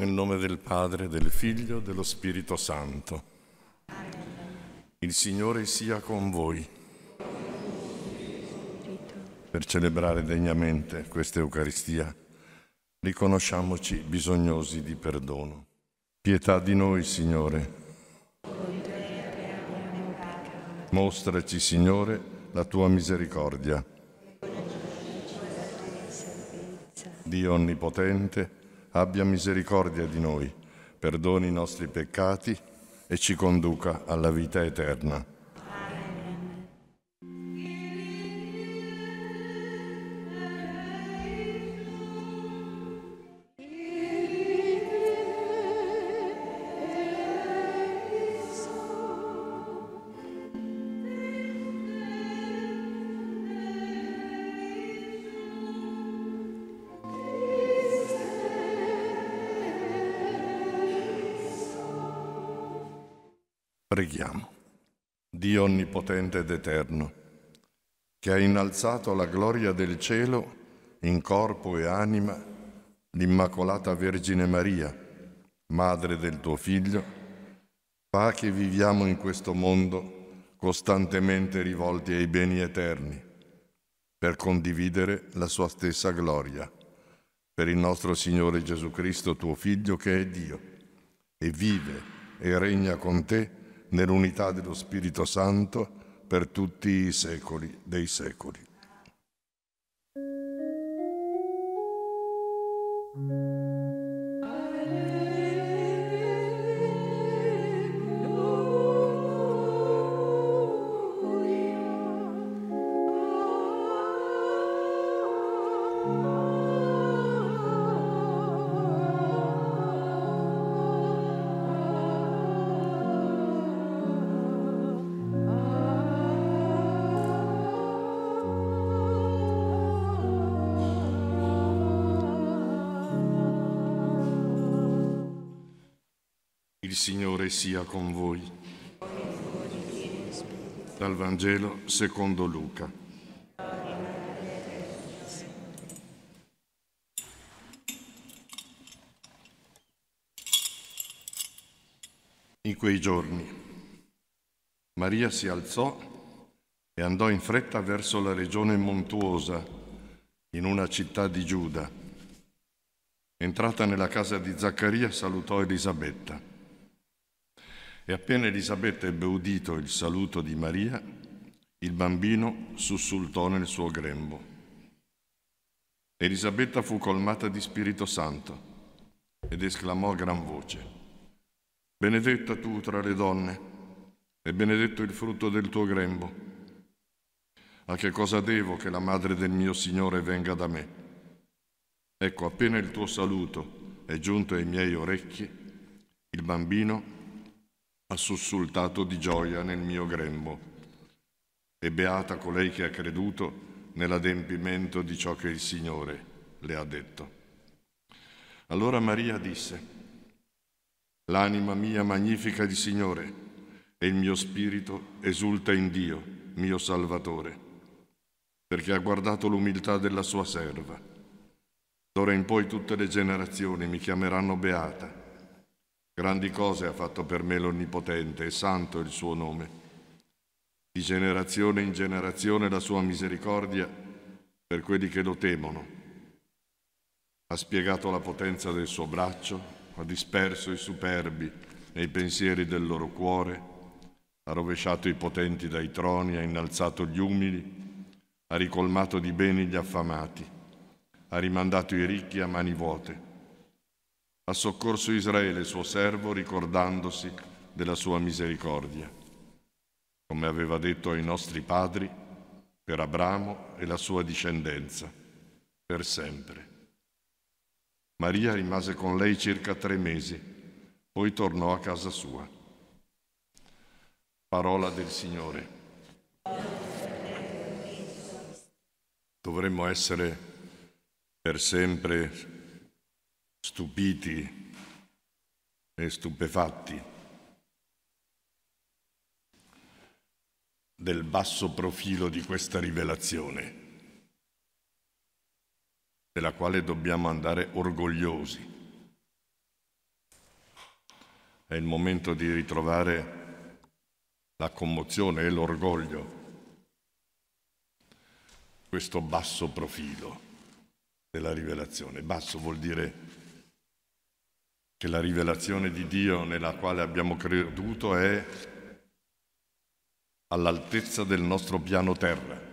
Nel nome del Padre, del Figlio, e dello Spirito Santo. Il Signore sia con voi. Per celebrare degnamente questa Eucaristia, riconosciamoci bisognosi di perdono. Pietà di noi, Signore. Mostraci, Signore, la tua misericordia. Dio Onnipotente, abbia misericordia di noi, perdoni i nostri peccati e ci conduca alla vita eterna. Preghiamo. Dio onnipotente ed eterno, che ha innalzato alla gloria del cielo, in corpo e anima, l'Immacolata Vergine Maria, Madre del tuo Figlio, fa che viviamo in questo mondo costantemente rivolti ai beni eterni, per condividere la sua stessa gloria, per il nostro Signore Gesù Cristo, tuo Figlio, che è Dio, e vive e regna con te, nell'unità dello Spirito Santo per tutti i secoli dei secoli. sia con voi. Dal Vangelo secondo Luca. In quei giorni Maria si alzò e andò in fretta verso la regione montuosa, in una città di Giuda. Entrata nella casa di Zaccaria salutò Elisabetta. E appena Elisabetta ebbe udito il saluto di Maria, il bambino sussultò nel suo grembo. Elisabetta fu colmata di Spirito Santo ed esclamò a gran voce, Benedetta tu tra le donne e benedetto il frutto del tuo grembo. A che cosa devo che la madre del mio Signore venga da me? Ecco, appena il tuo saluto è giunto ai miei orecchi, il bambino ha sussultato di gioia nel mio grembo. E beata colei che ha creduto nell'adempimento di ciò che il Signore le ha detto. Allora Maria disse, L'anima mia magnifica di Signore e il mio spirito esulta in Dio, mio Salvatore, perché ha guardato l'umiltà della sua serva. D'ora in poi tutte le generazioni mi chiameranno beata Grandi cose ha fatto per me l'Onnipotente e santo il suo nome. Di generazione in generazione la sua misericordia per quelli che lo temono. Ha spiegato la potenza del suo braccio, ha disperso i superbi nei pensieri del loro cuore, ha rovesciato i potenti dai troni, ha innalzato gli umili, ha ricolmato di beni gli affamati, ha rimandato i ricchi a mani vuote ha soccorso Israele, suo servo, ricordandosi della sua misericordia, come aveva detto ai nostri padri, per Abramo e la sua discendenza, per sempre. Maria rimase con lei circa tre mesi, poi tornò a casa sua. Parola del Signore. Dovremmo essere per sempre stupiti e stupefatti del basso profilo di questa rivelazione, della quale dobbiamo andare orgogliosi. È il momento di ritrovare la commozione e l'orgoglio, questo basso profilo della rivelazione. Basso vuol dire che la rivelazione di Dio nella quale abbiamo creduto è all'altezza del nostro piano terra.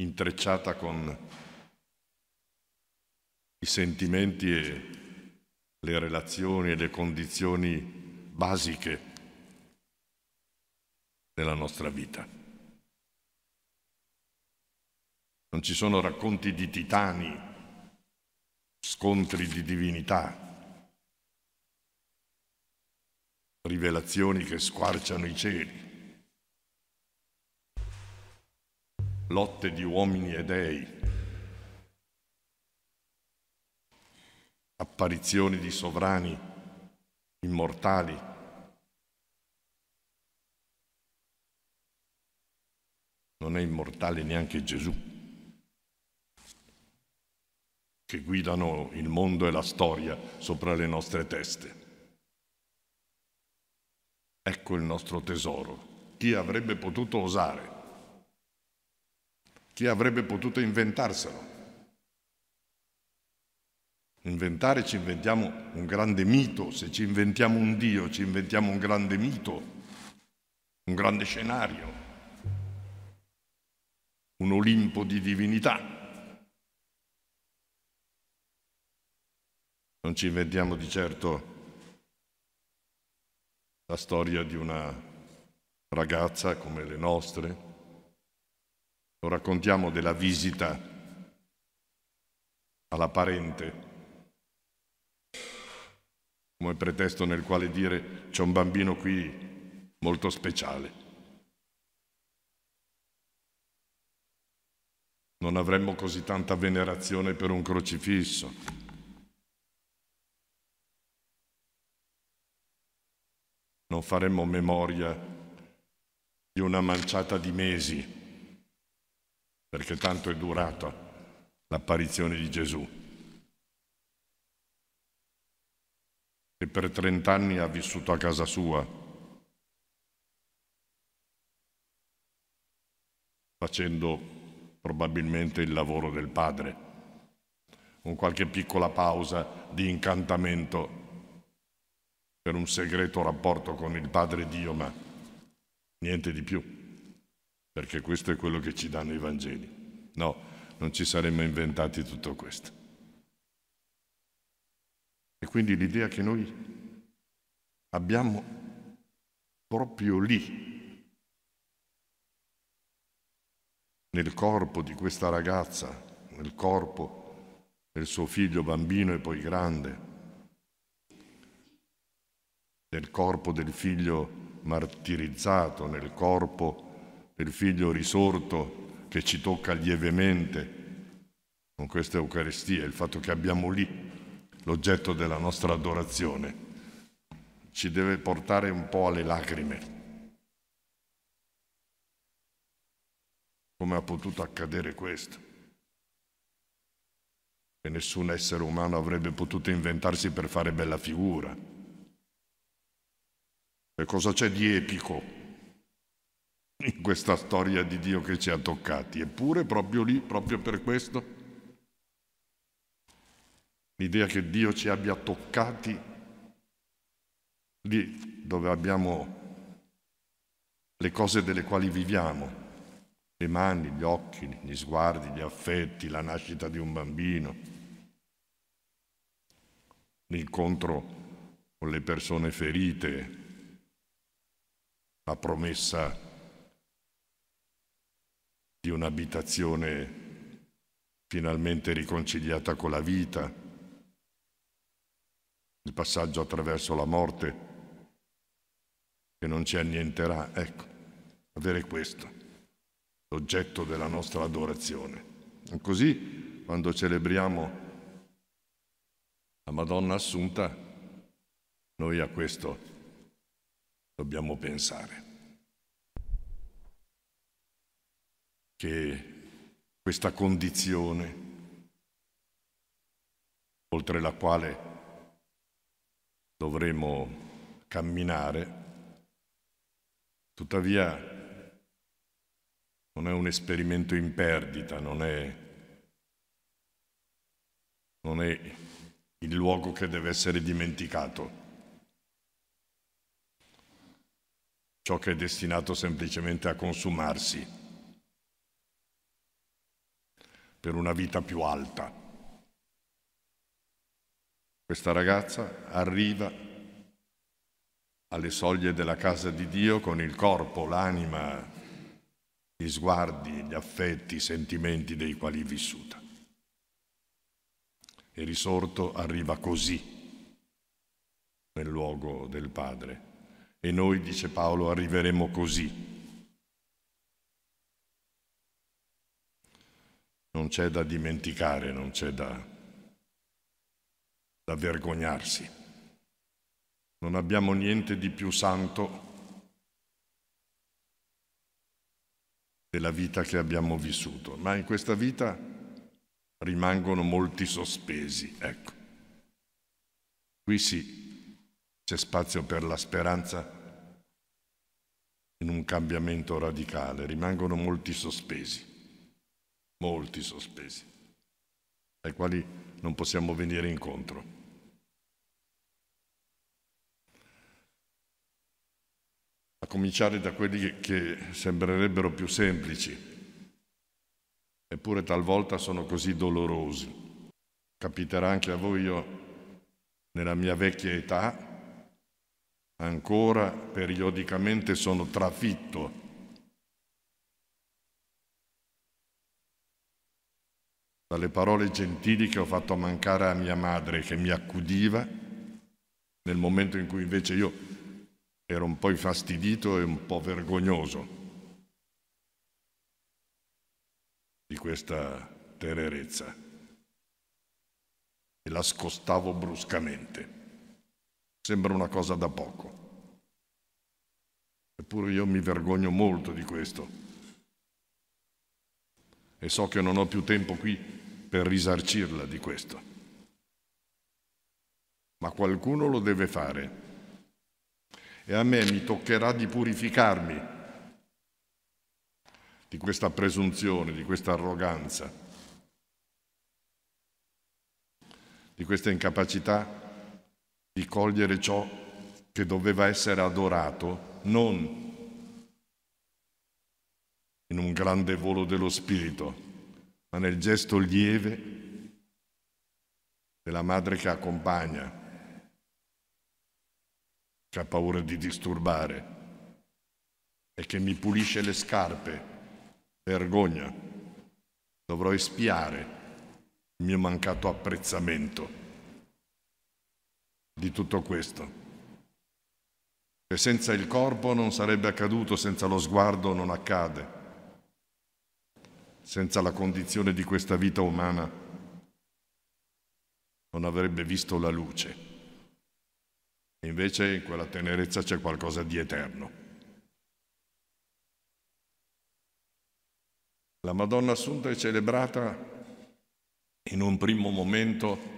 intrecciata con i sentimenti e le relazioni e le condizioni basiche della nostra vita. non ci sono racconti di titani, scontri di divinità, rivelazioni che squarciano i cieli, lotte di uomini e dei, apparizioni di sovrani immortali. Non è immortale neanche Gesù che guidano il mondo e la storia sopra le nostre teste. Ecco il nostro tesoro. Chi avrebbe potuto osare? Chi avrebbe potuto inventarselo? Inventare ci inventiamo un grande mito, se ci inventiamo un Dio ci inventiamo un grande mito, un grande scenario, un Olimpo di divinità. Non ci inventiamo di certo la storia di una ragazza come le nostre, lo raccontiamo della visita alla parente come pretesto nel quale dire c'è un bambino qui molto speciale. Non avremmo così tanta venerazione per un crocifisso. non faremmo memoria di una manciata di mesi, perché tanto è durata l'apparizione di Gesù, E per trent'anni ha vissuto a casa sua, facendo probabilmente il lavoro del padre, con qualche piccola pausa di incantamento per un segreto rapporto con il Padre Dio, ma niente di più, perché questo è quello che ci danno i Vangeli. No, non ci saremmo inventati tutto questo. E quindi l'idea che noi abbiamo proprio lì, nel corpo di questa ragazza, nel corpo del suo figlio bambino e poi grande, nel corpo del figlio martirizzato, nel corpo del figlio risorto che ci tocca lievemente con questa Eucaristia, il fatto che abbiamo lì l'oggetto della nostra adorazione, ci deve portare un po' alle lacrime. Come ha potuto accadere questo? Che nessun essere umano avrebbe potuto inventarsi per fare bella figura e cosa c'è di epico in questa storia di Dio che ci ha toccati? Eppure proprio lì, proprio per questo, l'idea che Dio ci abbia toccati lì dove abbiamo le cose delle quali viviamo, le mani, gli occhi, gli sguardi, gli affetti, la nascita di un bambino, l'incontro con le persone ferite, la promessa di un'abitazione finalmente riconciliata con la vita, il passaggio attraverso la morte che non ci annienterà. Ecco, avere questo, l'oggetto della nostra adorazione. E così, quando celebriamo la Madonna Assunta, noi a questo dobbiamo pensare che questa condizione oltre la quale dovremo camminare, tuttavia non è un esperimento in perdita, non è, non è il luogo che deve essere dimenticato. ciò che è destinato semplicemente a consumarsi per una vita più alta. Questa ragazza arriva alle soglie della casa di Dio con il corpo, l'anima, gli sguardi, gli affetti, i sentimenti dei quali è vissuta. E risorto arriva così nel luogo del Padre e noi, dice Paolo, arriveremo così. Non c'è da dimenticare, non c'è da, da vergognarsi. Non abbiamo niente di più santo della vita che abbiamo vissuto, ma in questa vita rimangono molti sospesi, ecco. Qui sì, c'è spazio per la speranza in un cambiamento radicale. Rimangono molti sospesi, molti sospesi, ai quali non possiamo venire incontro. A cominciare da quelli che sembrerebbero più semplici, eppure talvolta sono così dolorosi. Capiterà anche a voi, io nella mia vecchia età ancora periodicamente sono trafitto. Dalle parole gentili che ho fatto mancare a mia madre che mi accudiva nel momento in cui invece io ero un po' infastidito e un po' vergognoso di questa tenerezza e la scostavo bruscamente. Sembra una cosa da poco. Eppure io mi vergogno molto di questo. E so che non ho più tempo qui per risarcirla di questo. Ma qualcuno lo deve fare. E a me mi toccherà di purificarmi di questa presunzione, di questa arroganza, di questa incapacità di cogliere ciò che doveva essere adorato, non in un grande volo dello spirito, ma nel gesto lieve della madre che accompagna, che ha paura di disturbare e che mi pulisce le scarpe, vergogna, dovrò espiare il mio mancato apprezzamento di tutto questo. E senza il corpo non sarebbe accaduto, senza lo sguardo non accade, senza la condizione di questa vita umana non avrebbe visto la luce. E Invece in quella tenerezza c'è qualcosa di eterno. La Madonna Assunta è celebrata in un primo momento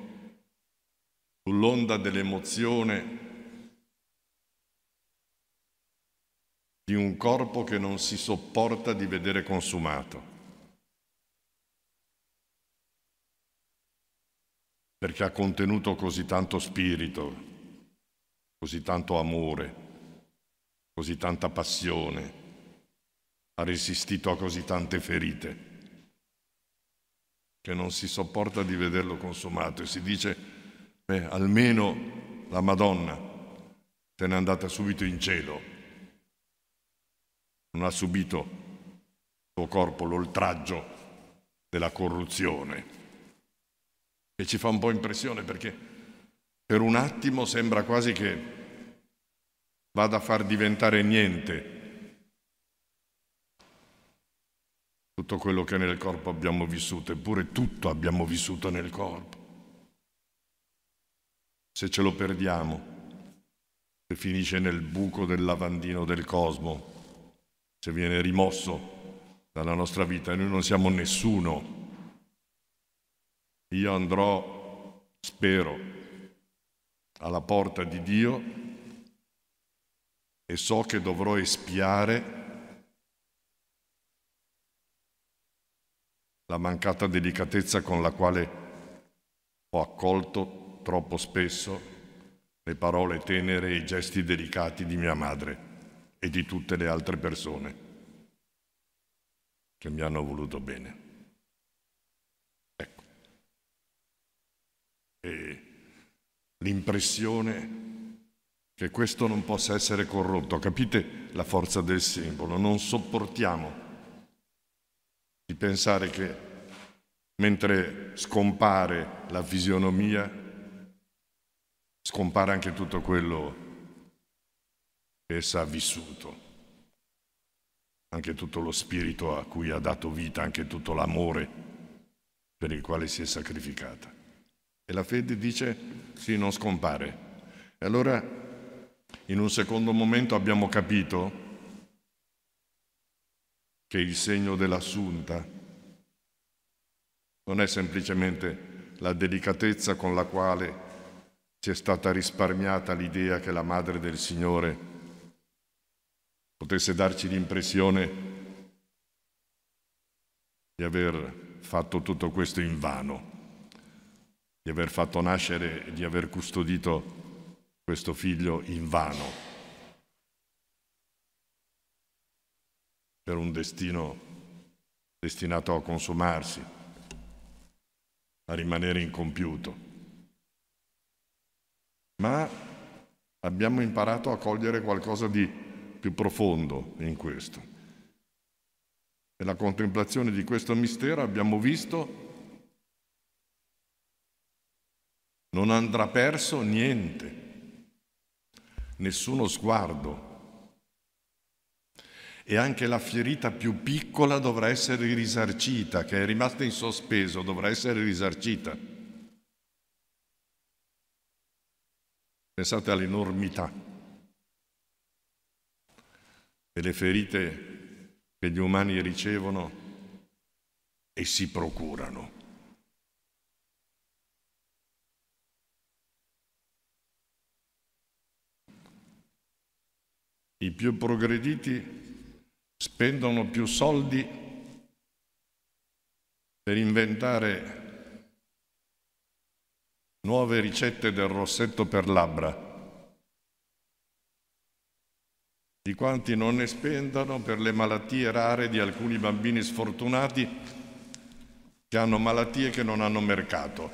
sull'onda dell'emozione di un corpo che non si sopporta di vedere consumato. perché ha contenuto così tanto spirito, così tanto amore, così tanta passione, ha resistito a così tante ferite, che non si sopporta di vederlo consumato e si dice Beh, almeno la Madonna se n'è andata subito in cielo, non ha subito il suo corpo l'oltraggio della corruzione. E ci fa un po' impressione perché per un attimo sembra quasi che vada a far diventare niente tutto quello che nel corpo abbiamo vissuto, eppure tutto abbiamo vissuto nel corpo se ce lo perdiamo, se finisce nel buco del lavandino del cosmo, se viene rimosso dalla nostra vita. Noi non siamo nessuno. Io andrò, spero, alla porta di Dio e so che dovrò espiare la mancata delicatezza con la quale ho accolto troppo spesso le parole tenere e i gesti delicati di mia madre e di tutte le altre persone che mi hanno voluto bene. Ecco. E l'impressione che questo non possa essere corrotto, capite la forza del simbolo, non sopportiamo di pensare che mentre scompare la fisionomia scompare anche tutto quello che essa ha vissuto, anche tutto lo spirito a cui ha dato vita, anche tutto l'amore per il quale si è sacrificata. E la fede dice sì, non scompare. E allora in un secondo momento abbiamo capito che il segno dell'assunta non è semplicemente la delicatezza con la quale ci è stata risparmiata l'idea che la Madre del Signore potesse darci l'impressione di aver fatto tutto questo in vano, di aver fatto nascere e di aver custodito questo figlio in vano, per un destino destinato a consumarsi, a rimanere incompiuto ma abbiamo imparato a cogliere qualcosa di più profondo in questo. E la contemplazione di questo mistero abbiamo visto non andrà perso niente, nessuno sguardo. E anche la ferita più piccola dovrà essere risarcita, che è rimasta in sospeso, dovrà essere risarcita. Pensate all'enormità delle ferite che gli umani ricevono e si procurano. I più progrediti spendono più soldi per inventare Nuove ricette del rossetto per labbra. Di quanti non ne spendano per le malattie rare di alcuni bambini sfortunati che hanno malattie che non hanno mercato.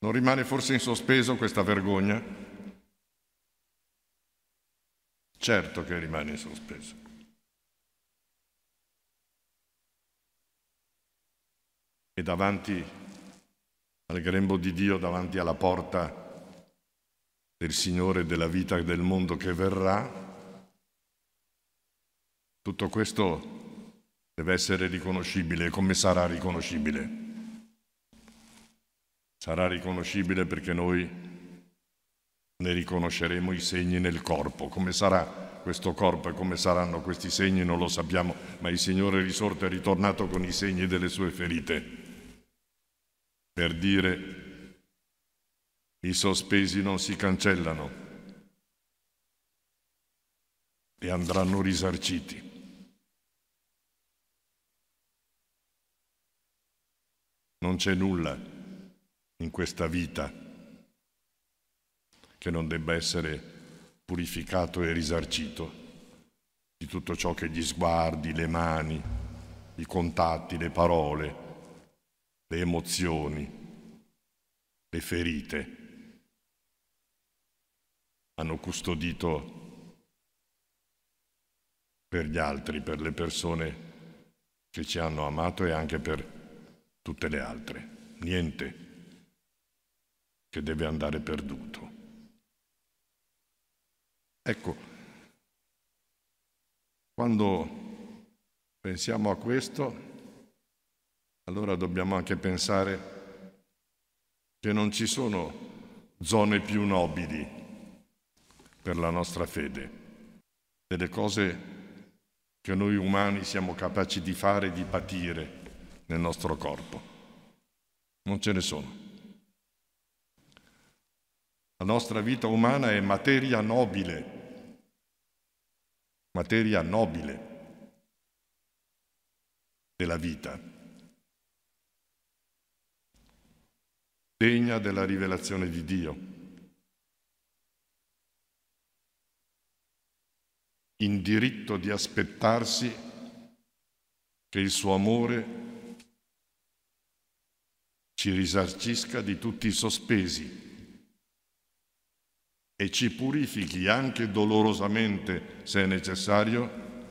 Non rimane forse in sospeso questa vergogna? Certo che rimane in sospeso. e davanti al grembo di Dio, davanti alla porta del Signore della vita e del mondo che verrà, tutto questo deve essere riconoscibile. come sarà riconoscibile? Sarà riconoscibile perché noi ne riconosceremo i segni nel corpo. Come sarà questo corpo e come saranno questi segni non lo sappiamo, ma il Signore risorto è ritornato con i segni delle sue ferite per dire i sospesi non si cancellano e andranno risarciti. Non c'è nulla in questa vita che non debba essere purificato e risarcito di tutto ciò che gli sguardi, le mani, i contatti, le parole, le emozioni, le ferite. Hanno custodito per gli altri, per le persone che ci hanno amato e anche per tutte le altre. Niente che deve andare perduto. Ecco, quando pensiamo a questo, allora dobbiamo anche pensare che non ci sono zone più nobili per la nostra fede, delle cose che noi umani siamo capaci di fare e di patire nel nostro corpo. Non ce ne sono. La nostra vita umana è materia nobile, materia nobile della vita degna della rivelazione di Dio. In diritto di aspettarsi che il suo amore ci risarcisca di tutti i sospesi e ci purifichi anche dolorosamente, se necessario,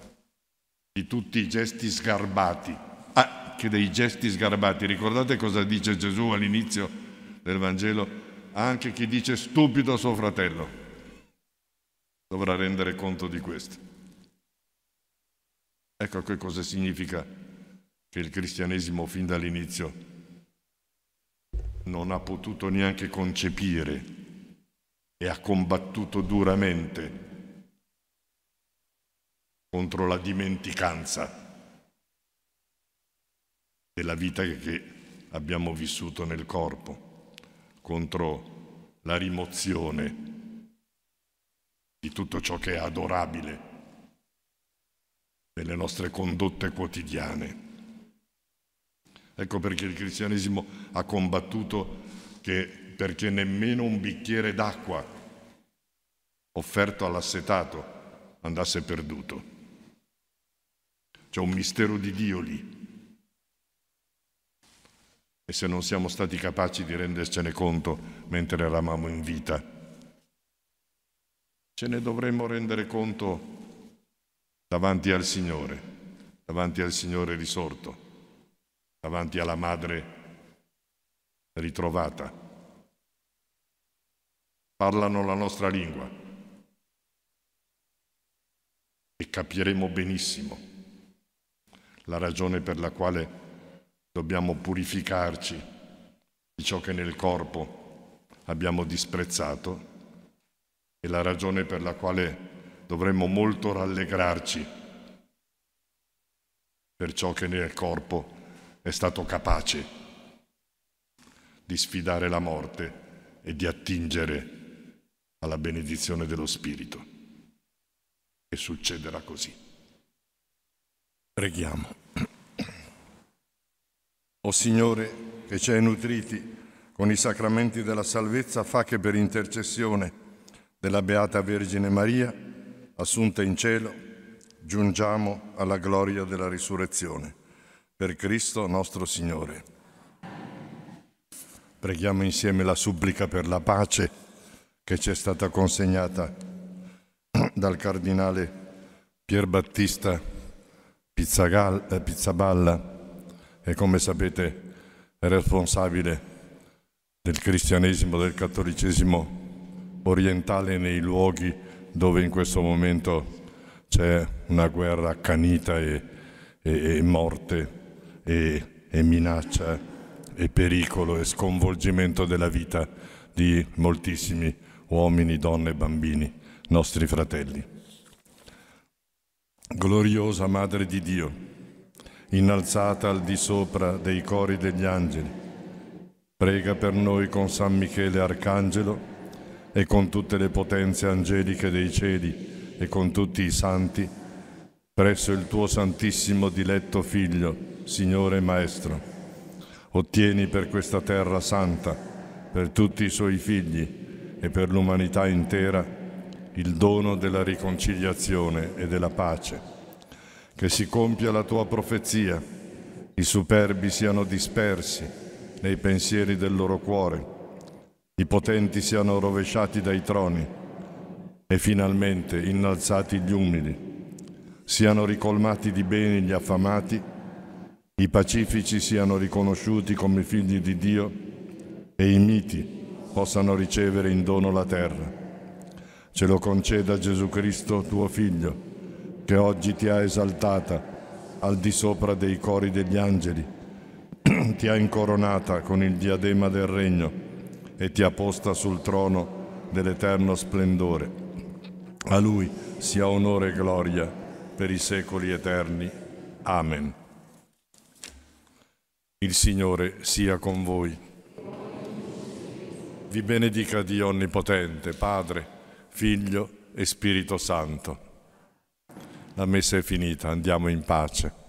di tutti i gesti sgarbati. Ah, dei gesti sgarbati, ricordate cosa dice Gesù all'inizio del Vangelo, anche chi dice stupido a suo fratello dovrà rendere conto di questo. Ecco che cosa significa che il cristianesimo fin dall'inizio non ha potuto neanche concepire e ha combattuto duramente contro la dimenticanza della vita che abbiamo vissuto nel corpo contro la rimozione di tutto ciò che è adorabile nelle nostre condotte quotidiane. Ecco perché il cristianesimo ha combattuto che, perché nemmeno un bicchiere d'acqua offerto all'assetato andasse perduto. C'è un mistero di Dio lì e se non siamo stati capaci di rendercene conto mentre eravamo in vita. Ce ne dovremmo rendere conto davanti al Signore, davanti al Signore risorto, davanti alla Madre ritrovata. Parlano la nostra lingua e capiremo benissimo la ragione per la quale Dobbiamo purificarci di ciò che nel corpo abbiamo disprezzato e la ragione per la quale dovremmo molto rallegrarci per ciò che nel corpo è stato capace di sfidare la morte e di attingere alla benedizione dello Spirito. E succederà così. Preghiamo. O Signore, che ci hai nutriti con i sacramenti della salvezza, fa che per intercessione della Beata Vergine Maria, assunta in cielo, giungiamo alla gloria della risurrezione. Per Cristo nostro Signore. Preghiamo insieme la supplica per la pace che ci è stata consegnata dal cardinale Pier Battista eh, Pizzaballa e come sapete è responsabile del cristianesimo, del cattolicesimo orientale nei luoghi dove in questo momento c'è una guerra accanita e, e, e morte e, e minaccia e pericolo e sconvolgimento della vita di moltissimi uomini, donne e bambini, nostri fratelli. Gloriosa Madre di Dio, innalzata al di sopra dei cori degli angeli. Prega per noi con San Michele Arcangelo e con tutte le potenze angeliche dei cieli e con tutti i santi, presso il tuo santissimo diletto Figlio, Signore e Maestro. Ottieni per questa terra santa, per tutti i suoi figli e per l'umanità intera, il dono della riconciliazione e della pace che si compia la tua profezia, i superbi siano dispersi nei pensieri del loro cuore, i potenti siano rovesciati dai troni e finalmente innalzati gli umili, siano ricolmati di beni gli affamati, i pacifici siano riconosciuti come figli di Dio e i miti possano ricevere in dono la terra. Ce lo conceda Gesù Cristo, tuo Figlio che oggi ti ha esaltata al di sopra dei cori degli angeli, ti ha incoronata con il diadema del regno e ti ha posta sul trono dell'eterno splendore. A lui sia onore e gloria per i secoli eterni. Amen. Il Signore sia con voi. Vi benedica Dio Onnipotente, Padre, Figlio e Spirito Santo la messa è finita, andiamo in pace.